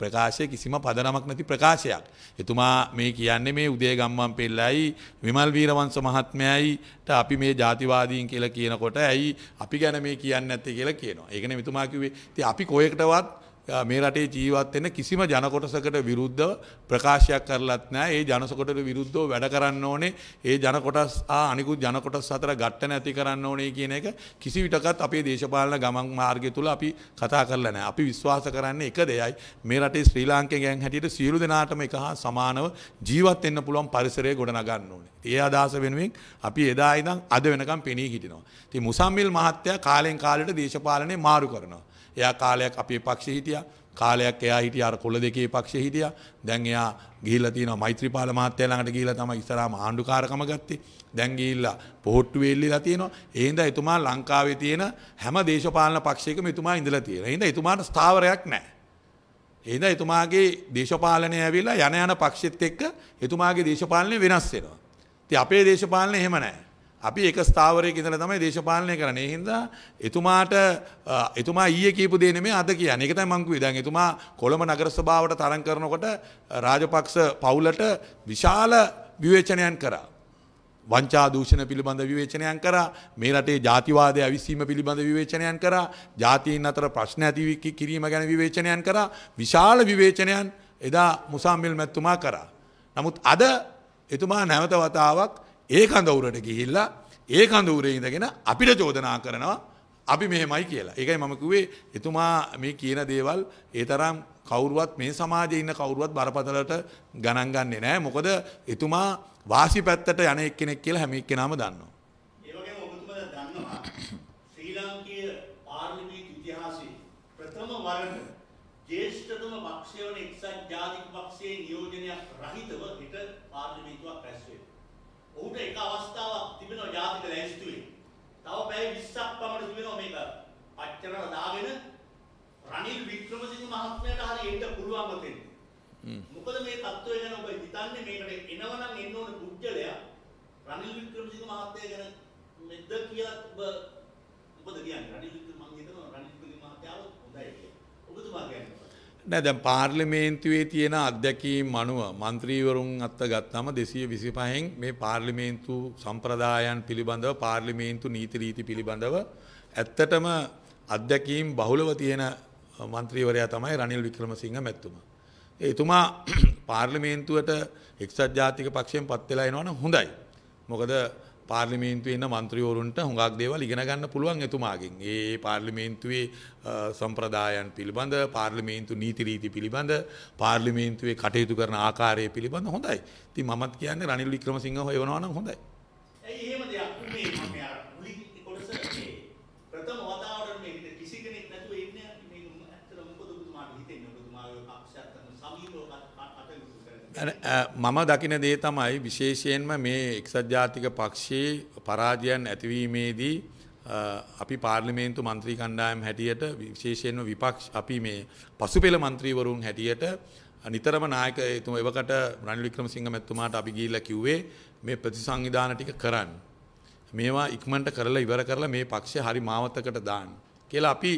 ප්‍රකාශය කිසිම පදනමක් නැති ප්‍රකාශයක්. එතුමා මේ කියන්නේ මේ උදේ ගම්මන් පෙල්ලයි විමල් වීරවංශ මහත්මයයිට අපි මේ ජාතිවාදීන් කියලා කියනකොට ඇයි අපි ගැන මේ කියන්නේ නැත්තේ කියලා කියනවා. ඒකනේ එතුමා කිව්වේ. ඉතින් අපි කොයකටවත් මේ රටේ ජීවත් වෙන කිසිම ජනකොටසකට විරුද්ධව ප්‍රකාශයක් කරලත් නෑ ඒ ජනසකොට විරුද්ධව වැඩ කරන්න ඕනේ ඒ ජනකොටස් අනිකුත් ජනකොටස් අතර ගට්ට නැති කරන්න ඕනේ කියන එක කිසි විටකත් අපේ දේශපාලන ගමන් මාර්ගය තුළ අපි කතා කරලා නෑ අපි විශ්වාස කරන්නේ එක දෙයයි මේ රටේ ශ්‍රී ලාංකේයන් හැටියට සියලු දෙනාටම එක හා සමානව ජීවත් වෙන්න පුළුවන් පරිසරය ගොඩනගන්න ඕනේ. ඒ අදහස වෙනුවෙන් අපි එදා ඉඳන් අද වෙනකම් පෙනී හිටිනවා. ඉතින් මුසම්මිල් මහත්තයා කාලෙන් කාලෙට දේශපාලනේ මාරු කරනවා. එයා කාලයක් අපේ පක්ෂ හිටිය කාලයක් එයා හිටිය අර කොළ දෙකේ පක්ෂ හිටිය දැන් එයා ගිහිල්ලා තියෙනවා මෛත්‍රීපාල මහත්තයා ළඟට ගිහිල්ලා තමයි ඉස්සරහාම ආණ්ඩුකාරකම ගත්තේ දැන් ගිහිල්ලා පොහොට්ටු වෙල්ලලා තියෙනවා ඒ හින්දා එතුමා ලංකාවේ තියෙන හැම දේශපාලන පක්ෂයකම එතුමා ඉඳලා තියෙනවා ඒ හින්දා එතුමාට ස්ථාවරයක් නැහැ එහිද එතුමාගේ දේශපාලනය ඇවිල්ලා යන යන පක්ෂෙත් එක්ක එතුමාගේ දේශපාලනය වෙනස් වෙනවා. ඉතින් අපේ දේශපාලනය එහෙම නැහැ. අපි එක ස්ථාවරයක ඉඳලා තමයි දේශපාලනය කරන්නේ. ඒ හින්දා එතුමාට එතුමා ඊයේ කියපු දේ නෙමෙයි අද කියන්නේ. ඒක තමයි මම කිව්වේ. දැන් එතුමා කොළඹ නගර සභාවට තරඟ කරනකොට රාජපක්ෂ පවුලට විශාල විවේචනයන් කරා. වංචා දූෂණ පිළිබඳ විවේචනයන් කරා මේ රටේ ජාතිවාදය අවිස්සීම පිළිබඳ විවේචනයන් කරා ජාතීන් අතර ප්‍රශ්න ඇති කිරීම ගැන විවේචනයන් කරා විශාල විවේචනයන් එදා මුසාම්මිල් මැත්තුමා කරා. නමුත් අද එතුමා නැවත වතාවක් ඒ කඳවුරට ගිහිල්ලා ඒ කඳවුරේ ඉඳගෙන අපිට චෝදනා කරනවා අපි මෙහෙමයි කියලා. ඒකයි මම කිව්වේ එතුමා මේ කියන දේවල් ඒ තරම් කවුරුවත් මේ සමාජයේ ඉන්න කවුරුවත් බරපතලට ගණන් ගන්නේ නැහැ. මොකද එතුමා වාසි පැත්තට යන එක්කෙනෙක් කියලා හැම එක්කෙනාම දන්නවා. ඒ වගේම ඔබතුමා දන්නවා ශ්‍රී ලාංකීය පාර්ලිමේන්තු ඉතිහාසයේ ප්‍රථම වරට ජ්‍යෙෂ්ඨතම පක්ෂය වන එක්සත් ජාතික පක්ෂයේ නියෝජනයක් රහිතව හිට පාර්ලිමේන්තුවක් රැස් වෙනවා. ඔහුට එක අවස්ථාවක් තිබෙනවා ජාතික ලැයිස්තුවේ. තව පැය 20ක් පමණ තිබෙනවා මේක පච්චරලා දාගෙන රනිල් වික්‍රමසිංහ මහත්මයාට හරි එන්න පුළුවන් වතෙන්. මොකද මේ தত্ত্বය ගැන ඔබ හිතන්නේ මේකට එනවනම් එන්න ඕන පුජ්‍යලයා රනිල් වික්‍රමසිංහ මහත්මයා ගැන මෙද්ද කියලා ඔබ මොකද කියන්නේ රනිල් වික්‍රම මම හිතනවා රනිල් වික්‍රම මහත්මයාව හොඳයි කියලා. ඔබතුමා කියන්නේ නෑ දැන් පාර්ලිමේන්තුවේ තියෙන අධ්‍යක්ීම් අනුව මන්ත්‍රීවරුන් අත්ත ගත්තම 225න් මේ පාර්ලිමේන්තු සම්ප්‍රදායන් පිළිබඳව පාර්ලිමේන්තු නීති රීති පිළිබඳව ඇත්තටම අධ්‍යක්ීම් බහුලව තියෙන මන්ත්‍රීවරයා තමයි රනිල් වික්‍රමසිංහ මැතිතුමා. එතුමා පාර්ලිමේන්තුවට එක්සත් ජාතික පක්ෂයෙන් පත් වෙලා එනවනම් හොඳයි. මොකද පාර්ලිමේන්තුවේ ඉන්න മന്ത്രിවරුන්ට හුඟක් දේවල් ඉගෙන ගන්න පුළුවන් එතුමාගෙන්. ඒ පාර්ලිමේන්තුවේ සම්ප්‍රදායන් පිළිබඳ, පාර්ලිමේන්තු නීති රීති පිළිබඳ, පාර්ලිමේන්තුවේ කටයුතු කරන ආකාරය පිළිබඳ හොඳයි. ඉතින් මමත් කියන්නේ රනිල් වික්‍රමසිංහ හොයනවා නම් හොඳයි. ඇයි එහෙම දෙයක් මේ මම යාර මුලින් කොටසට මේ ප්‍රථම වතාවට මේ කිසි කෙනෙක් නැතුව ඉන්නේ මේ ඇත්තට මොකද ඔබතුමාට හිතෙන්නේ ඔබතුමාගේ පක්ෂයත් සමීපව මම දකින දේ තමයි විශේෂයෙන්ම මේ එක්සත් ජාතික පක්ෂයේ පරාජයන් ඇතිවීමේදී අපි පාර්ලිමේන්තු මන්ත්‍රී කණ්ඩායම් හැටියට විශේෂයෙන්ම විපක්ෂ අපි මේ පසුපෙළ මන්ත්‍රීවරුන් හැටියට නිතරම නායක එතුම එවකට රනිල් වික්‍රමසිංහ මැතිතුමාට අපි ගිහිල්ලා කිව්වේ මේ ප්‍රතිසංවිධාන ටික කරන්න. මේවා ඉක්මනට කරලා ඉවර කරලා මේ පක්ෂය හරි මාවතකට දාන්න කියලා අපි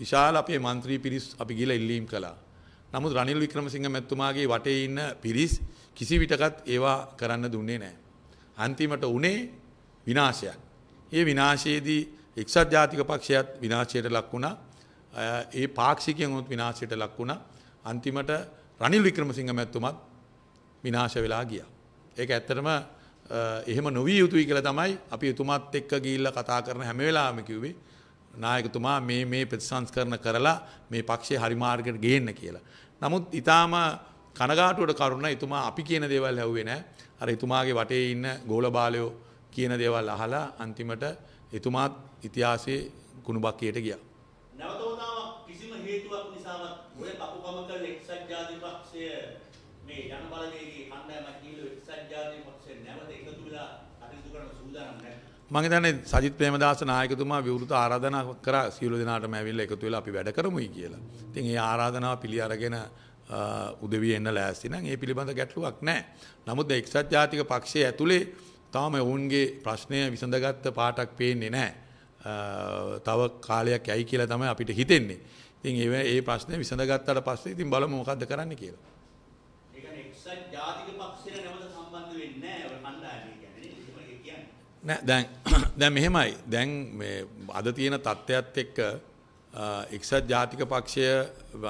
විශාල අපේ මන්ත්‍රී පිරිස් අපි ගිහිල්ලා ඉල්ලීම් කළා. නමුත් රනිල් වික්‍රමසිංහ මැතිතුමාගේ වටේ ඉන්න පිරිස් කිසි විටකත් ඒවා කරන්න දුන්නේ නැහැ. අන්තිමට උනේ විනාශයක්. ඒ විනාශයේදී එක්සත් ජාතික පක්ෂයත් විනාශයට ලක් වුණා. ඒ පාක්ෂිකයන් උත් විනාශයට ලක් වුණා. අන්තිමට රනිල් වික්‍රමසිංහ මැතිතුමත් විනාශ වෙලා ගියා. ඒක ඇත්තටම එහෙම නොවිය යුතුයි කියලා තමයි අපි එතුමත් එක්ක ගිහිල්ලා කතා කරන හැම වෙලාවෙම කිව්වේ. නායකතුමා මේ මේ ප්‍රතිසංස්කරණ කරලා මේ පක්ෂේ හරිමාර්ගයට ගේන්න කියලා. නමුත් ඉතාම කනගාටුවට කරුණ එතුමා අපි කියන දේවල් හැව්වේ නෑ. අර එතුමාගේ වටේ ඉන්න ගෝල බාලයෝ කියන දේවල් අහලා අන්තිමට එතුමාත් ඉතිහාසයේ කුණුබක්කයට ගියා. නැවතවතාවක් කිසිම හේතුවක් නිසාවත් ඔය කපුකම කළ එක්සත් ජාතික පක්ෂය මේ ජනබලවේගී මගේ දන්නේ සජිත් ප්‍රේමදාස නායකතුමා විවෘත ආරාධනා කරා සියලු දෙනාටම ඇවිල්ලා එකතු වෙලා අපි වැඩ කරමුයි කියලා. ඉතින් ඒ ආරාධනාව පිළි අරගෙන උදවිය එන්න ලෑස්ති නම් ඒ පිළිබඳ ගැටලුවක් නැහැ. නමුත් එක්සත් ජාතික පක්ෂයේ ඇතුලේ තාම ඔවුන්ගේ ප්‍රශ්නය විසඳගත්ත පාටක් පේන්නේ නැහැ. තව කාලයක් යයි කියලා තමයි අපිට හිතෙන්නේ. ඉතින් ඒ ඒ ප්‍රශ්නේ විසඳගත්තට පස්සේ ඉතින් බලමු මොකද්ද කරන්න කියලා. ඒ කියන්නේ එක්සත් ජාතික නෑ දැන් දැන් මෙහෙමයි. දැන් මේ අද තියෙන தත්ත්වයත් එක්ක එක්සත් ජාතික පක්ෂය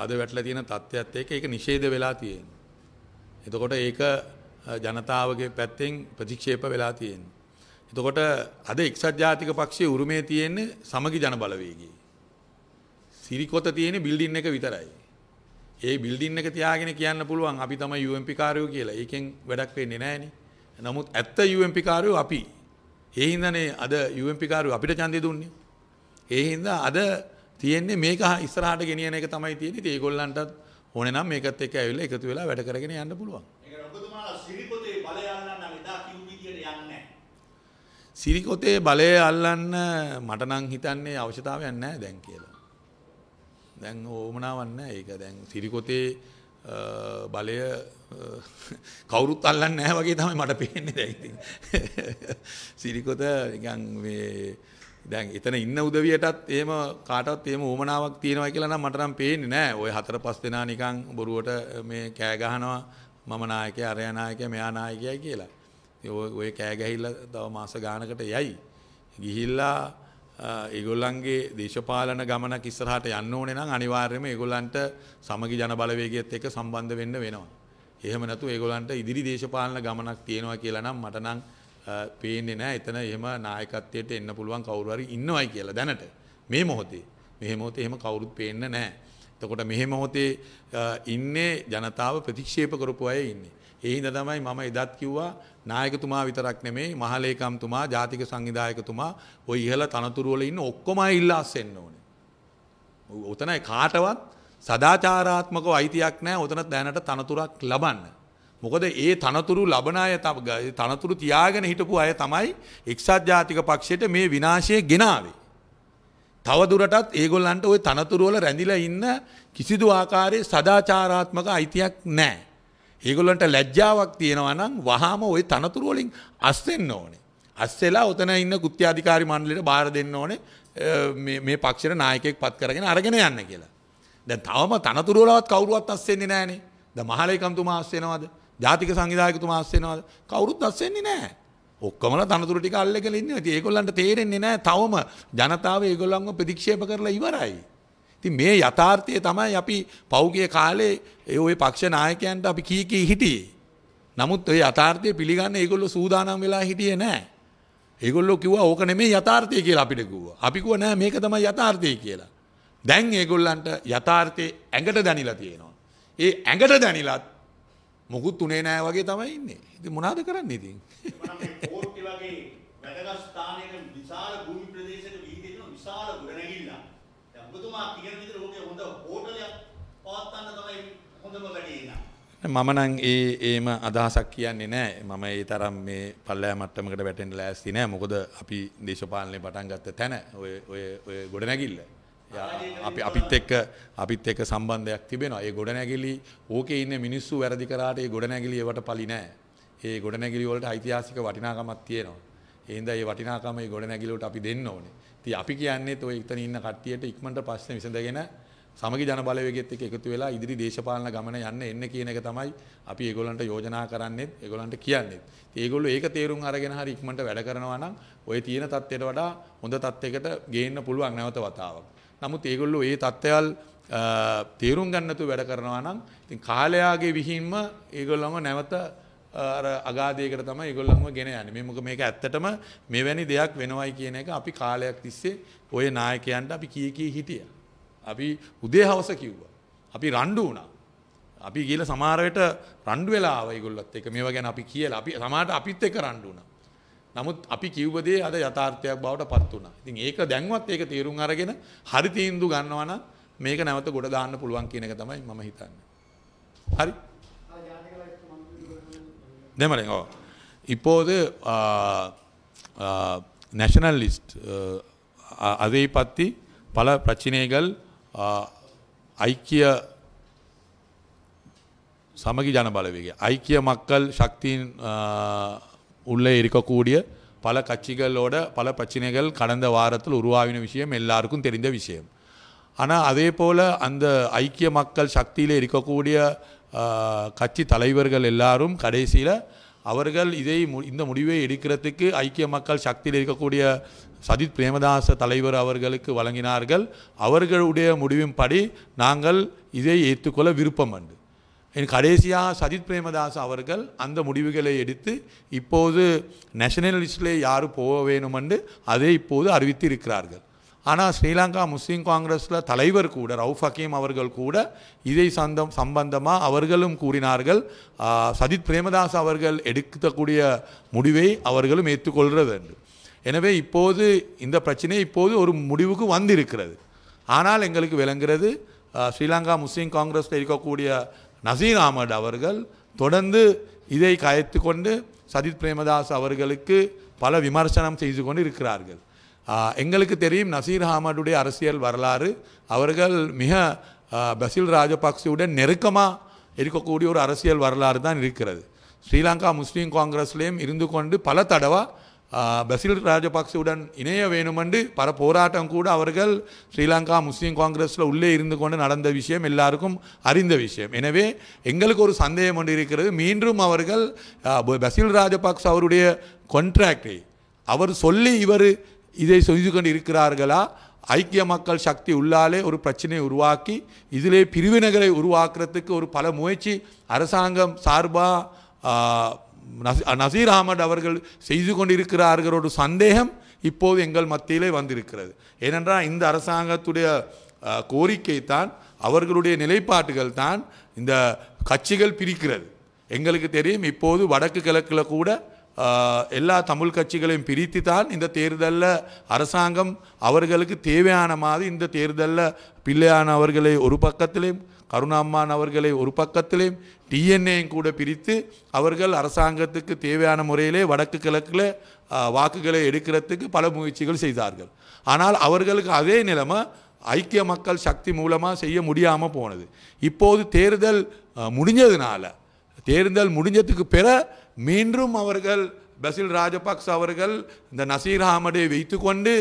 අද වැටලා තියෙන தත්ත්වයත් එක්ක ඒක නිෂේධ වෙලා තියෙනවා. එතකොට ඒක ජනතාවගේ පැත්තෙන් ප්‍රතික්ෂේප වෙලා තියෙනවා. එතකොට අද එක්සත් ජාතික පක්ෂයේ උරුමේ තියෙන්නේ සමගි ජන බලවේගයේ. සිරිකොත තියෙන්නේ බිල්ඩින් එක විතරයි. ඒ බිල්ඩින් එක තියාගෙන කියන්න පුළුවන් අපි තමයි UMP කාරයෝ කියලා. ඒකෙන් වැඩක් වෙන්නේ නැහනේ. නමුත් ඇත්ත UMP කාරයෝ අපි. ඒ හින්දනේ අද යුම්පිකාරු අපිට චන්දය දුන්නේ. ඒ හින්දා අද තියෙන්නේ මේක ඉස්සරහට ගෙනියන එක තමයි තියෙන්නේ. ඉතින් ඒගොල්ලන්ටත් ඕනේ නම් මේකත් එක්ක ඇවිල්ලා එකතු වෙලා වැඩ කරගෙන යන්න පුළුවන්. ඒක ඔබතුමාලා සිරිකොතේ බලය අල්ලන්න නම් එදා කිව් විදියට යන්නේ නැහැ. සිරිකොතේ බලය අල්ලන්න මට නම් හිතන්නේ අවශ්‍යතාවයක් නැහැ දැන් කියලා. දැන් ඕමනාවක් නැහැ. ඒක දැන් සිරිකොතේ බලය කවුරුත් අල්ලන්නේ නැහැ වගේ තමයි මට පේන්නේ දැන් ඉතින්. සිරිකොත නිකන් මේ දැන් එතන ඉන්න උදවියටත් එහෙම කාටවත් එහෙම උවමනාවක් තියෙනවා කියලා නම් මට නම් පේන්නේ නැහැ. ওই හතර පහ දෙනා නිකන් බොරුවට මේ කෑ ගහනවා මම නායකයා අරයා නායකයා මෙයා නායකයයි කියලා. ඔය කෑ ගැහිල්ල තව මාස ගානකට යයි. ගිහිල්ලා ඒගොල්ලන්ගේ දේශපාලන ගමනක් ඉස්සරහට යන්න ඕනේ නම් අනිවාර්යයෙන්ම ඒගොල්ලන්ට සමගි ජන බලවේගයත් එක්ක සම්බන්ධ වෙන්න වෙනවා. එහෙම නැතු ඒගොල්ලන්ට ඉදිරි දේශපාලන ගමනක් තියෙනවා කියලා නම් මට නම් පේන්නේ නැහැ එතන එහෙම නායකත්වයට එන්න පුළුවන් කවුරු හරි ඉන්නවයි කියලා දැනට මේ මොහොතේ මේ මොහොතේ එහෙම කවුරුත් පේන්න නැහැ. එතකොට මේ මොහොතේ ඉන්නේ ජනතාව ප්‍රතික්ෂේප කරපු අය ඉන්නේ. ඒ හින්දා තමයි මම එදත් කිව්වා නායකතුමා විතරක් නෙමෙයි මහලේකම්තුමා ජාතික සංවිධායකතුමා ওই ඉහළ තනතුරු වල ඉන්න ඔක්කොම අය ඉල්ලාස් එන්න ඕනේ. උතනයි කාටවත් සදාචාරාත්මකව අයිතියක් නෑ ඔතන දැනට තනතුරක් ලබන්න. මොකද ඒ තනතුරු ලබන අය තනතුරු තියාගෙන හිටපු අය තමයි එක්සත් ජාතික පක්ෂයට මේ විනාශය ගෙනාවේ. තවදුරටත් ඒගොල්ලන්ට ওই තනතුරු වල රැඳිලා ඉන්න කිසිදු ආකාරයේ සදාචාරාත්මක අයිතියක් නෑ. ඒගොල්ලන්ට ලැජ්ජාවක් තියෙනවා නම් වහාම ওই තනතුරු වලින් අස් වෙන්න ඕනේ. අස්සෙලා ඔතන ඉන්න කෘත්‍යාධිකාරි මණ්ඩලයට බාර දෙන්න ඕනේ මේ පක්ෂර නායකයෙක් පත් කරගෙන අරගෙන යන්න කියලා. දැන් තවම තනතුරුවලවත් කවුරුවත් අස්සෙන්නේ නැහනේ. දැන් මහලේකම්තුමා අස්සෙනවද? ජාතික සංවිධායකතුමා අස්සෙනවද? කවුරුත් අස්සෙන්නේ නැහැ. ඔක්කොමල තනතුරු ටික අල්ලගෙන ඉන්නවා. ඉතින් ඒගොල්ලන්ට තේරෙන්නේ නැහැ තවම ජනතාව ඒගොල්ලන්ව ප්‍රතික්ෂේප කරලා ඉවරයි. ඉතින් මේ යථාර්ථය තමයි අපි පෞගේ කාලේ ඒ ওই පක්ෂ නායකයන්ට අපි කී කී හිටියේ. නමුත් ওই යථාර්ථය පිළිගන්න ඒගොල්ලෝ සූදානම් වෙලා හිටියේ නැහැ. ඒගොල්ලෝ කිව්වා ඕක නෙමෙයි යථාර්ථය කියලා අපිට කිව්වා. අපි කිව්වා නෑ මේක තමයි යථාර්ථය කියලා. දැන් ඒගොල්ලන්ට යථාර්ථය ඇඟට දැනිලා තියෙනවා. ඒ ඇඟට දැනිලත් මොකුත් උනේ නෑ වගේ තමයි ඉන්නේ. ඉතින් මොනවද කරන්නේ ඉතින්? කෝට්ටි වගේ වැදගත් ස්ථානයක විශාල භූමි ප්‍රදේශයක විහිදෙන විශාල ගොඩනැගිල්ල. දැන් ඔබතුමා කියන විදිහට ඕකේ හොඳ හෝටලයක් පවත්වන්න තමයි හොඳම වැඩේ නේද? මම නම් ඒ ඒම අදහසක් කියන්නේ නෑ මම ඒ තරම් මේ පල්ලෑ මට්ටමකට වැටෙන්න ලෑස්ති නෑ මොකද අපි දේශපාලනේ පටන් ගත්ත තැන ඔය ඔය ඔය ගොඩනැගිල්ල අපි අපිත් එක්ක අපිත් එක්ක සම්බන්ධයක් තිබෙනවා. ඒ ගොඩනැගිලි ඕකේ ඉන්න මිනිස්සු වැරදි කරාට ඒ ගොඩනැගිලි ඒවට පලි නෑ. ඒ ගොඩනැගිලි වලට ඓතිහාසික වටිනාකමක් තියෙනවා. ඒ හින්දා ඒ වටිනාකම ඒ ගොඩනැගිලි වලට අපි දෙන්න ඕනේ. ඉතින් අපි කියන්නේත් ඔය ඉතන ඉන්න කට්ටියට ඉක්මනට ප්‍රශ්න විසඳගෙන සමගි ජන බලවේගෙත් එක්ක එකතු වෙලා ඉදිරි දේශපාලන ගමන යන්න එන්න කියන එක තමයි අපි ඒගොල්ලන්ට යෝජනා කරන්නේත් ඒගොල්ලන්ට කියන්නේත්. ඉතින් ඒගොල්ලෝ ඒක තේරුම් අරගෙන හරි ඉක්මනට වැඩ කරනවා නම් ඔය තියෙන தත්ත්වයට වඩා හොඳ தත්ත්වයකට ගේන්න පුළුවන් නැවත වතාවක්. නමුත් ඒගොල්ලෝ ඒ තත්ත්වයල් තේරුම් ගන්නතු වැඩ කරනවා නම් ඉතින් කාලයාගේ විහිම්ම ඒගොල්ලම නැවත අගාදයකට තම ඉගොල්ලම ගෙන යන මේ මොක මේක ඇත්තටම මෙවැනි දෙයක් වෙනවයි කියන එක අපි කාලයක් තිස්සේ ඔය නායකයන්ට අපි කියකී හිටිය. අපි උදේ හවස කිව්ව. අපි රණ්ඩු වුණා. අපි කියල සමාරයට රණ්ඩු වෙලා ඉගොල්ලත් එක මේවා ගැන අපි කියල අපි සමාට අපිත් එක රණ්ඩුනා. නමුත් අපි කිව්වදේ අද යථාර්ථයක් බවට පත් වුණා. ඉතින් ඒක දැන්වත් ඒක තේරුම් අරගෙන හරි තීන්දු ගන්නවා නම් මේක නැවත ගොඩ දාන්න පුළුවන් කියන එක තමයි මම හිතන්නේ. හරි? දෙමළෙන් ඔව්. இப்போது நேஷனலிஸ்ட் அதை பற்றி பல பிரச்சனைகள் ஐக்கிய சமகி ஜனபலவீக ஐக்கிய மக்கள் சக்தியின் உள்ளே இருக்கக்கூடிய பல கட்சிகளோட பல பிரச்சனைகள் கடந்த வாரத்தில் உருவாகின விஷயம் எல்லாருக்கும் தெரிந்த விஷயம் ஆனால் அதே போல் அந்த ஐக்கிய மக்கள் சக்தியில் இருக்கக்கூடிய கட்சி தலைவர்கள் எல்லாரும் கடைசியில் அவர்கள் இதை மு இந்த முடிவை எடுக்கிறதுக்கு ஐக்கிய மக்கள் சக்தியில் இருக்கக்கூடிய சஜித் பிரேமதாச தலைவர் அவர்களுக்கு வழங்கினார்கள் அவர்களுடைய முடிவின்படி நாங்கள் இதை ஏற்றுக்கொள்ள விருப்பம் உண்டு என் கடைசியாக சஜித் பிரேமதாஸ் அவர்கள் அந்த முடிவுகளை எடுத்து இப்போது நேஷனல் யார் போக வேணுமென்று அதை இப்போது அறிவித்து இருக்கிறார்கள் ஆனால் ஸ்ரீலங்கா முஸ்லீம் காங்கிரஸில் தலைவர் கூட ரவுஃப் ஹக்கீம் அவர்கள் கூட இதை சந்தம் சம்பந்தமாக அவர்களும் கூறினார்கள் சஜித் பிரேமதாஸ் அவர்கள் எடுக்கக்கூடிய முடிவை அவர்களும் ஏற்றுக்கொள்கிறது என்று எனவே இப்போது இந்த பிரச்சனை இப்போது ஒரு முடிவுக்கு வந்திருக்கிறது ஆனால் எங்களுக்கு விளங்குகிறது ஸ்ரீலங்கா முஸ்லீம் காங்கிரஸில் இருக்கக்கூடிய நசீர் அகமது அவர்கள் தொடர்ந்து இதை கயத்து கொண்டு சஜித் பிரேமதாஸ் அவர்களுக்கு பல விமர்சனம் செய்து கொண்டு இருக்கிறார்கள் எங்களுக்கு தெரியும் நசீர் அகமதுடைய அரசியல் வரலாறு அவர்கள் மிக பசில் ராஜபக்சேவுடன் நெருக்கமாக இருக்கக்கூடிய ஒரு அரசியல் வரலாறு தான் இருக்கிறது ஸ்ரீலங்கா முஸ்லீம் காங்கிரஸ்லேயும் இருந்து கொண்டு பல தடவை பசில் ராஜபக்சவுடன் இணைய வேணுமென்று பல போராட்டம் கூட அவர்கள் ஸ்ரீலங்கா முஸ்லீம் காங்கிரஸில் உள்ளே இருந்து கொண்டு நடந்த விஷயம் எல்லாருக்கும் அறிந்த விஷயம் எனவே எங்களுக்கு ஒரு சந்தேகம் ஒன்று இருக்கிறது மீண்டும் அவர்கள் பசில் ராஜபக்ச அவருடைய கொன்ட்ராக்டை அவர் சொல்லி இவர் இதை செய்து கொண்டு இருக்கிறார்களா ஐக்கிய மக்கள் சக்தி உள்ளாலே ஒரு பிரச்சனையை உருவாக்கி இதிலே பிரிவினைகளை உருவாக்குறதுக்கு ஒரு பல முயற்சி அரசாங்கம் சார்பாக நசீர் அகமது அவர்கள் செய்து கொண்டிருக்கிறார்கள் ஒரு சந்தேகம் இப்போது எங்கள் மத்தியிலே வந்திருக்கிறது ஏனென்றால் இந்த அரசாங்கத்துடைய கோரிக்கை தான் அவர்களுடைய நிலைப்பாட்டுகள் தான் இந்த கட்சிகள் பிரிக்கிறது எங்களுக்கு தெரியும் இப்போது வடக்கு கிழக்கில் கூட எல்லா தமிழ் கட்சிகளையும் பிரித்து தான் இந்த தேர்தலில் அரசாங்கம் அவர்களுக்கு தேவையான மாதிரி இந்த தேர்தலில் பிள்ளையானவர்களை ஒரு பக்கத்திலையும் கருணாம்மான் அவர்களை ஒரு பக்கத்திலையும் டிஎன்ஏயும் கூட பிரித்து அவர்கள் அரசாங்கத்துக்கு தேவையான முறையிலே வடக்கு கிழக்கில் வாக்குகளை எடுக்கிறதுக்கு பல முயற்சிகள் செய்தார்கள் ஆனால் அவர்களுக்கு அதே நிலைமை ஐக்கிய மக்கள் சக்தி மூலமாக செய்ய முடியாமல் போனது இப்போது தேர்தல் முடிஞ்சதுனால தேர்தல் முடிஞ்சதுக்கு பிற மீண்டும் அவர்கள் பசில் ராஜபக்ச அவர்கள் இந்த நசீர் அகமடை வைத்துக்கொண்டு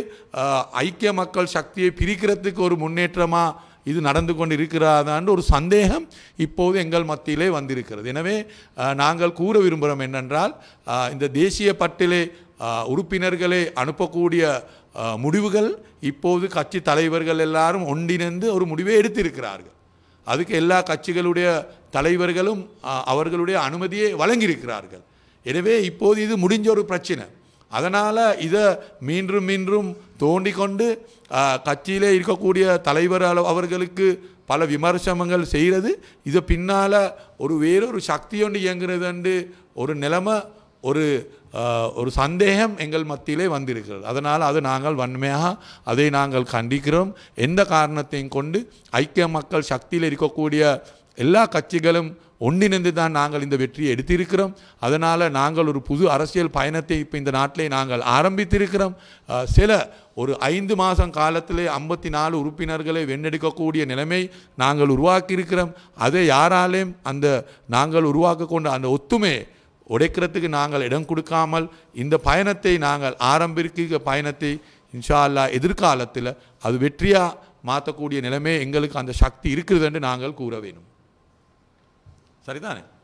ஐக்கிய மக்கள் சக்தியை பிரிக்கிறதுக்கு ஒரு முன்னேற்றமாக இது நடந்து கொண்டு இருக்கிறாதான்னு ஒரு சந்தேகம் இப்போது எங்கள் மத்தியிலே வந்திருக்கிறது எனவே நாங்கள் கூற விரும்புகிறோம் என்னென்றால் இந்த தேசிய பட்டிலே உறுப்பினர்களை அனுப்பக்கூடிய முடிவுகள் இப்போது கட்சி தலைவர்கள் எல்லாரும் ஒன்றிணைந்து ஒரு முடிவை எடுத்திருக்கிறார்கள் அதுக்கு எல்லா கட்சிகளுடைய தலைவர்களும் அவர்களுடைய அனுமதியை வழங்கியிருக்கிறார்கள் எனவே இப்போது இது முடிஞ்ச ஒரு பிரச்சனை அதனால் இதை மீண்டும் மீண்டும் தோண்டி கொண்டு கட்சியிலே இருக்கக்கூடிய தலைவர் அவர்களுக்கு பல விமர்சனங்கள் செய்கிறது இது பின்னால் ஒரு வேறொரு சக்தி ஒன்று இயங்குறதுண்டு ஒரு நிலைமை ஒரு ஒரு சந்தேகம் எங்கள் மத்தியிலே வந்திருக்கிறது அதனால் அது நாங்கள் வன்மையாக அதை நாங்கள் கண்டிக்கிறோம் எந்த காரணத்தையும் கொண்டு ஐக்கிய மக்கள் சக்தியில் இருக்கக்கூடிய எல்லா கட்சிகளும் ஒன்றிணைந்து தான் நாங்கள் இந்த வெற்றியை எடுத்திருக்கிறோம் அதனால் நாங்கள் ஒரு புது அரசியல் பயணத்தை இப்போ இந்த நாட்டிலே நாங்கள் ஆரம்பித்திருக்கிறோம் சில ஒரு ஐந்து மாதம் காலத்திலே ஐம்பத்தி நாலு உறுப்பினர்களை வெண்ணெடுக்கக்கூடிய நிலைமை நாங்கள் உருவாக்கியிருக்கிறோம் அதை யாராலேயும் அந்த நாங்கள் உருவாக்க கொண்ட அந்த ஒத்துமை உடைக்கிறதுக்கு நாங்கள் இடம் கொடுக்காமல் இந்த பயணத்தை நாங்கள் ஆரம்பிக்க பயணத்தை இன்ஷா அல்லா எதிர்காலத்தில் அது வெற்றியாக மாற்றக்கூடிய நிலைமை எங்களுக்கு அந்த சக்தி இருக்கிறது என்று நாங்கள் கூற வேணும் சரிதானே